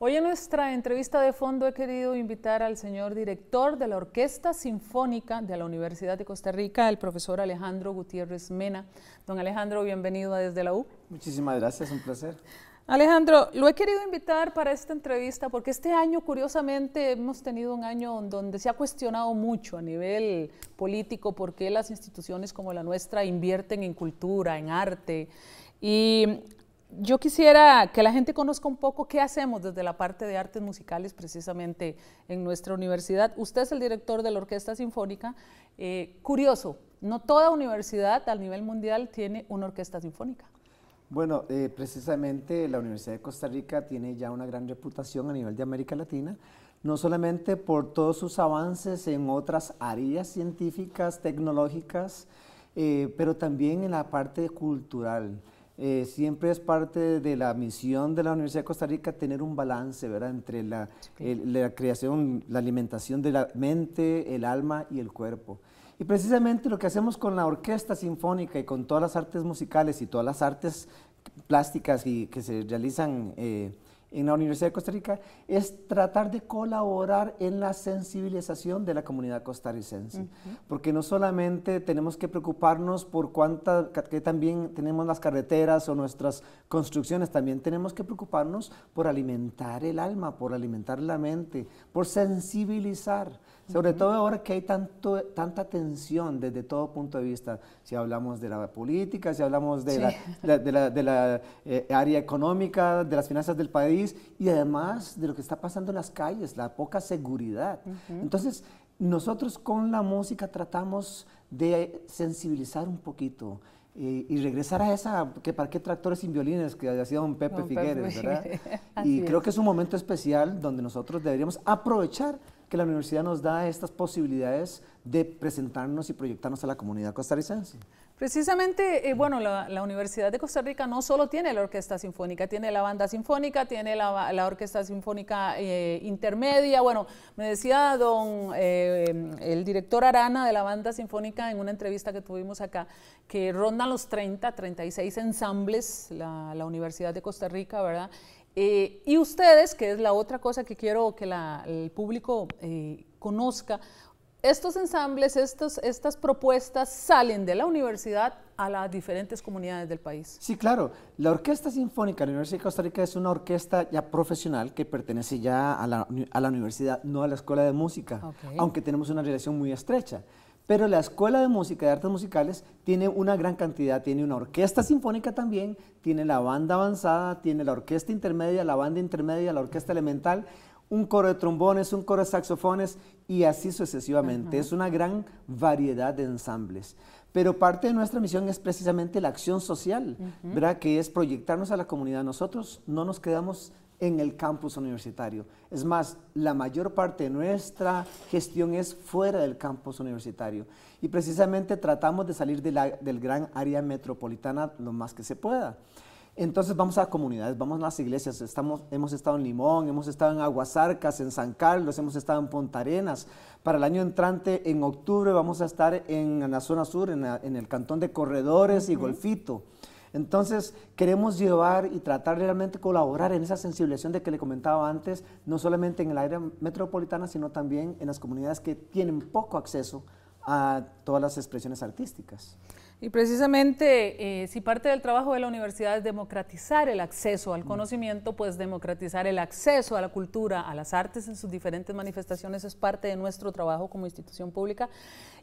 Hoy en nuestra entrevista de fondo he querido invitar al señor director de la Orquesta Sinfónica de la Universidad de Costa Rica, el profesor Alejandro Gutiérrez Mena. Don Alejandro, bienvenido Desde la U. Muchísimas gracias, un placer. Alejandro, lo he querido invitar para esta entrevista porque este año, curiosamente, hemos tenido un año donde se ha cuestionado mucho a nivel político por qué las instituciones como la nuestra invierten en cultura, en arte. Y yo quisiera que la gente conozca un poco qué hacemos desde la parte de artes musicales precisamente en nuestra universidad. Usted es el director de la Orquesta Sinfónica. Eh, curioso, no toda universidad a nivel mundial tiene una orquesta sinfónica. Bueno, eh, precisamente la Universidad de Costa Rica tiene ya una gran reputación a nivel de América Latina, no solamente por todos sus avances en otras áreas científicas, tecnológicas, eh, pero también en la parte cultural. Eh, siempre es parte de la misión de la Universidad de Costa Rica tener un balance, ¿verdad? Entre la, creación, la alimentación de la mente, el alma y el cuerpo. Y precisamente lo que hacemos con la orquesta sinfónica y con todas las artes musicales y todas las artes plásticas y que se realizan eh, en la Universidad de Costa Rica es tratar de colaborar en la sensibilización de la comunidad costarricense. Porque no solamente tenemos que preocuparnos por cuánta, que también tenemos las carreteras o nuestras construcciones, también tenemos que preocuparnos por alimentar el alma, por alimentar la mente, por sensibilizar. Sobre todo ahora que hay tanto, tanta tensión desde todo punto de vista, si hablamos de la política, si hablamos de la, de, la, eh, área económica, de las finanzas del país, y además de lo que está pasando en las calles, la poca seguridad. Entonces, nosotros con la música tratamos de sensibilizar un poquito. Eh, y, regresar a esa, que para qué tractores sin violines, que sido don Pepe Figueres, ¿verdad? y creo que es un momento especial donde nosotros deberíamos aprovechar que la universidad nos da estas posibilidades de presentarnos y proyectarnos a la comunidad costarricense. Precisamente, eh, bueno, la, Universidad de Costa Rica no solo tiene la Orquesta Sinfónica, tiene la Banda Sinfónica, tiene la, Orquesta Sinfónica eh, Intermedia. Bueno, me decía don eh, el director Arana de la Banda Sinfónica en una entrevista que tuvimos acá, que rondan los 30, 36 ensambles la, la Universidad de Costa Rica, ¿verdad? Eh, y ustedes, que es la otra cosa que quiero que el público eh, conozca, estos ensambles, estas propuestas salen de la universidad a las diferentes comunidades del país. Sí, claro. La Orquesta Sinfónica de la Universidad de Costa Rica es una orquesta ya profesional que pertenece ya a la, universidad, no a la Escuela de Música, aunque tenemos una relación muy estrecha. Pero la Escuela de Música de Artes Musicales tiene una gran cantidad, tiene una orquesta sinfónica también, tiene la banda avanzada, tiene la orquesta intermedia, la banda intermedia, la orquesta elemental, un coro de trombones, un coro de saxofones y así sucesivamente. Es una gran variedad de ensambles. Pero parte de nuestra misión es precisamente la acción social, ¿verdad? Que es proyectarnos a la comunidad. Nosotros no nos quedamos en el campus universitario. Es más, la mayor parte de nuestra gestión es fuera del campus universitario y precisamente tratamos de salir del gran área metropolitana lo más que se pueda. Entonces vamos a comunidades, vamos a las iglesias, estamos, hemos estado en Limón, hemos estado en Aguasarcas, en San Carlos, hemos estado en Pontarenas Para el año entrante, en octubre, vamos a estar en, la zona sur, en, el cantón de Corredores y Golfito. Entonces, queremos llevar y tratar realmente colaborar en esa sensibilización de que le comentaba antes, no solamente en el área metropolitana, sino también en las comunidades que tienen poco acceso a todas las expresiones artísticas. Y precisamente, eh, si parte del trabajo de la universidad es democratizar el acceso al mm. conocimiento, pues democratizar el acceso a la cultura, a las artes en sus diferentes manifestaciones es parte de nuestro trabajo como institución pública.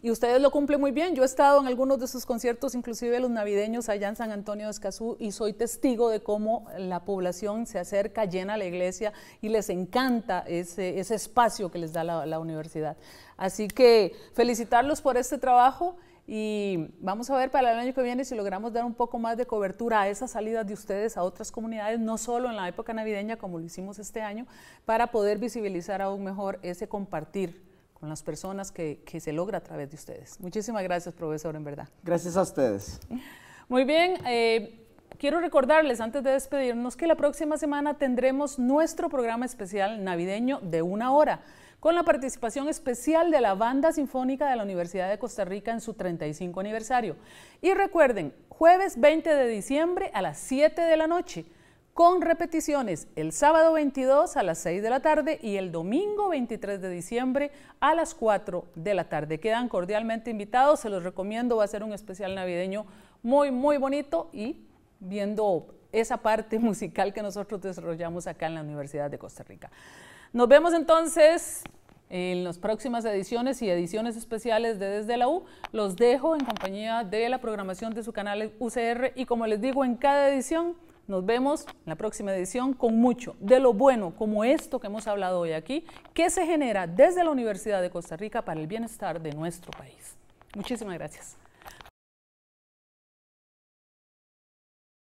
Y ustedes lo cumplen muy bien. Yo he estado en algunos de sus conciertos, inclusive los navideños allá en San Antonio de Escazú, y soy testigo de cómo la población se acerca llena a la iglesia y les encanta ese, espacio que les da la, la universidad. Así que felicitarlos por este trabajo. Y vamos a ver para el año que viene si logramos dar un poco más de cobertura a esas salidas de ustedes a otras comunidades, no solo en la época navideña como lo hicimos este año, para poder visibilizar aún mejor ese compartir con las personas que, se logra a través de ustedes. Muchísimas gracias, profesor, en verdad. Gracias a ustedes. Muy bien. Eh, quiero recordarles antes de despedirnos que la próxima semana tendremos nuestro programa especial navideño de una hora con la participación especial de la Banda Sinfónica de la Universidad de Costa Rica en su 35 aniversario. Y recuerden, jueves 20 de diciembre a las 7 de la noche, con repeticiones el sábado 22 a las 6 de la tarde y el domingo 23 de diciembre a las 4 de la tarde. Quedan cordialmente invitados, se los recomiendo, va a ser un especial navideño muy, muy bonito y viendo esa parte musical que nosotros desarrollamos acá en la Universidad de Costa Rica. Nos vemos entonces en las próximas ediciones y ediciones especiales de Desde la U. Los dejo en compañía de la programación de su canal UCR y como les digo en cada edición, nos vemos en la próxima edición con mucho de lo bueno como esto que hemos hablado hoy aquí, que se genera desde la Universidad de Costa Rica para el bienestar de nuestro país. Muchísimas gracias.